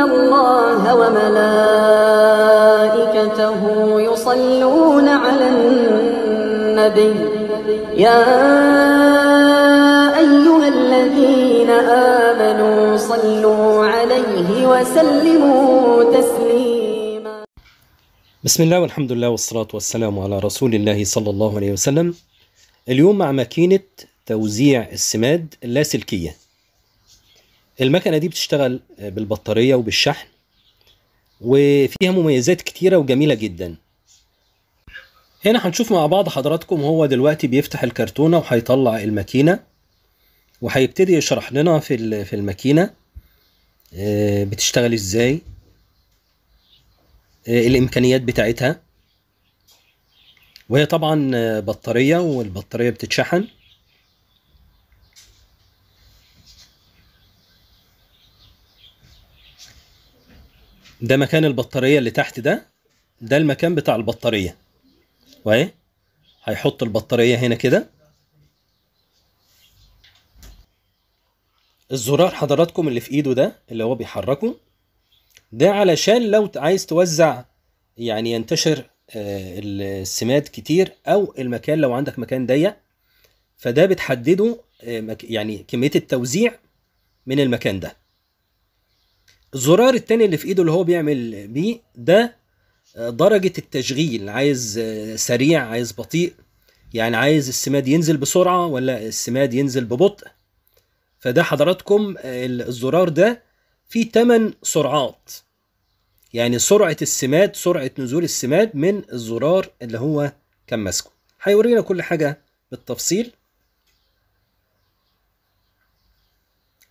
إن الله وملائكته يصلون على النبي يا أيها الذين آمنوا صلوا عليه وسلموا تسليما بسم الله والحمد لله والصلاة والسلام على رسول الله صلى الله عليه وسلم اليوم مع ماكينة توزيع السماد اللاسلكية المكنه دي بتشتغل آه، بالبطاريه وبالشحن وفيها مميزات كتيره وجميله جدا هنا هنشوف مع بعض حضراتكم هو دلوقتي بيفتح الكرتونه وهيطلع الماكينه وهيبتدي يشرح لنا في في الماكينه آه، بتشتغل ازاي آه، الامكانيات بتاعتها وهي طبعا بطاريه والبطاريه بتتشحن ده مكان البطاريه اللي تحت ده ده المكان بتاع البطاريه وايه هيحط البطاريه هنا كده الزرار حضراتكم اللي في ايده ده اللي هو بيحركه ده علشان لو عايز توزع يعني ينتشر آه، السماد كتير او المكان لو عندك مكان ضيق فده بتحدده آه، يعني كميه التوزيع من المكان ده الزرار التاني اللي في ايده اللي هو بيعمل بيه ده آه، درجة التشغيل عايز آه، سريع عايز بطيء يعني عايز السماد ينزل بسرعة ولا السماد ينزل ببطء فده حضراتكم آه، الزرار ده فيه 8 سرعات يعني سرعة السماد سرعة نزول السماد من الزرار اللي هو كان ماسكه هيورينا كل حاجة بالتفصيل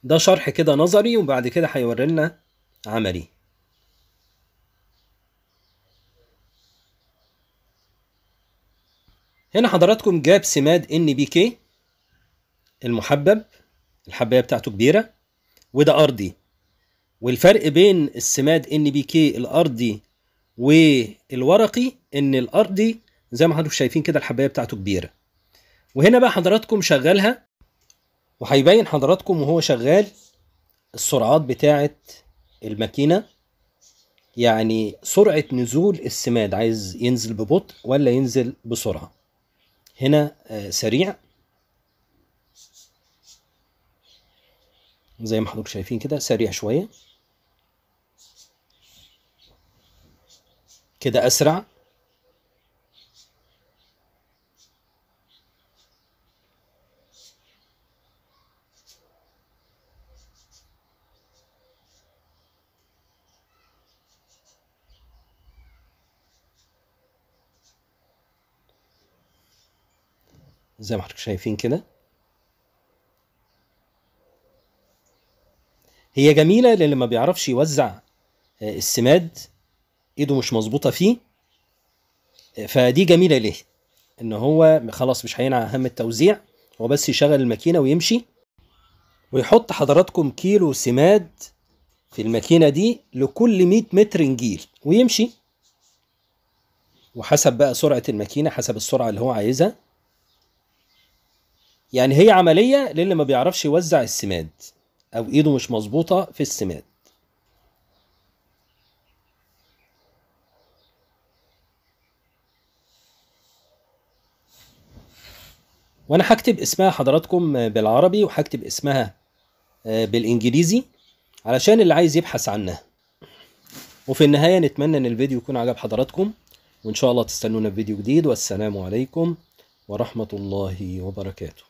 ده شرح كده نظري وبعد كده هيورينا عملي هنا حضراتكم جاب سماد ان بي كي المحبب الحبايه بتاعته كبيره وده ارضي والفرق بين السماد ان بي كي الارضي والورقي ان الارضي زي ما حضراتكم شايفين كده الحبايه بتاعته كبيره وهنا بقى حضراتكم شغلها وهيبين حضراتكم وهو شغال السرعات بتاعه الماكينه يعني سرعه نزول السماد عايز ينزل ببطء ولا ينزل بسرعه هنا آه، سريع زي ما حضرتك شايفين كده سريع شويه كده اسرع زي ما حضرتك شايفين كده هي جميلة للي ما بيعرفش يوزع آه، السماد ايده مش مظبوطة فيه آه، فدي جميلة ليه ان هو خلاص مش هينع اهم التوزيع هو بس يشغل الماكينة ويمشي ويحط حضراتكم كيلو سماد في الماكينة دي لكل 100 متر نجيل ويمشي وحسب بقى سرعة الماكينة حسب السرعة اللي هو عايزها يعني هي عملية للي ما بيعرفش يوزع السماد أو إيده مش مظبوطة في السماد وأنا هكتب اسمها حضراتكم بالعربي وهكتب اسمها آه، بالإنجليزي علشان اللي عايز يبحث عنها وفي النهاية نتمنى إن الفيديو يكون عجب حضراتكم وإن شاء الله تستنونا في فيديو جديد والسلام عليكم ورحمة الله وبركاته